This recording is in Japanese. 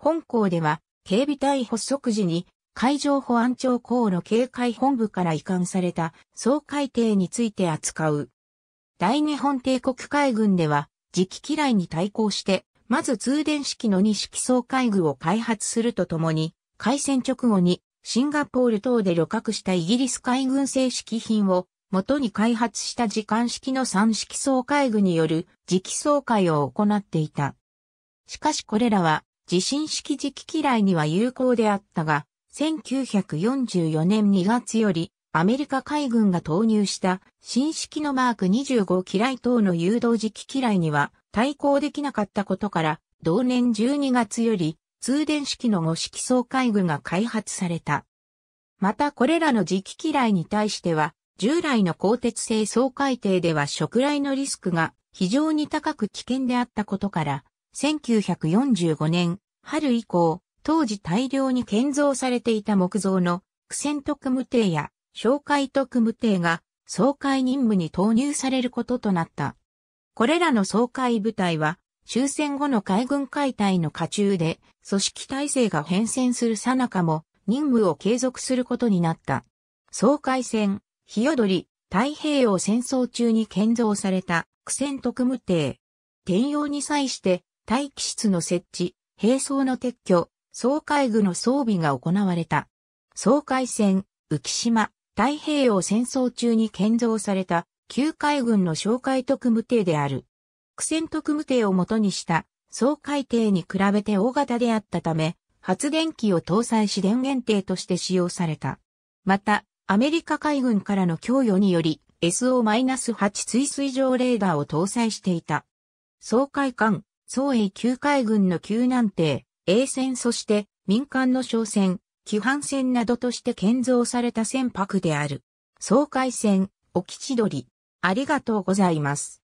本校では、警備隊発足時に、海上保安庁航路警戒本部から移管された総海艇について扱う。大日本帝国海軍では、磁気機雷に対抗して、まず通電式の二式総海具を開発するとともに、開戦直後にシンガポール等で旅客したイギリス海軍製式品を元に開発した時間式の三式総海具による磁気総会を行っていた。しかしこれらは地震式磁気嫌いには有効であったが、1944年2月よりアメリカ海軍が投入した新式のマーク25機雷等の誘導磁気嫌いには対抗できなかったことから、同年12月より通電式の5式総海軍が開発された。またこれらの磁気嫌いに対しては、従来の鋼鉄製総海艇では食雷のリスクが非常に高く危険であったことから、1945年春以降、当時大量に建造されていた木造の苦戦特務艇や紹介特務艇が総会任務に投入されることとなった。これらの総会部隊は終戦後の海軍解体の下中で組織体制が変遷する最中も任務を継続することになった。総会戦、日踊り、太平洋戦争中に建造された苦戦特務艇。転用に際して待機室の設置、兵装の撤去、総海具の装備が行われた。総海戦、浮島、太平洋戦争中に建造された、旧海軍の哨戒特務艇である。苦戦特務艇を元にした、総海艇に比べて大型であったため、発電機を搭載し電源艇として使用された。また、アメリカ海軍からの供与により、SO-8 追水上レーダーを搭載していた。総海艦、総営旧海軍の救難艇、A 船そして民間の商船、規範船などとして建造された船舶である。総海船、お吉鳥。ありがとうございます。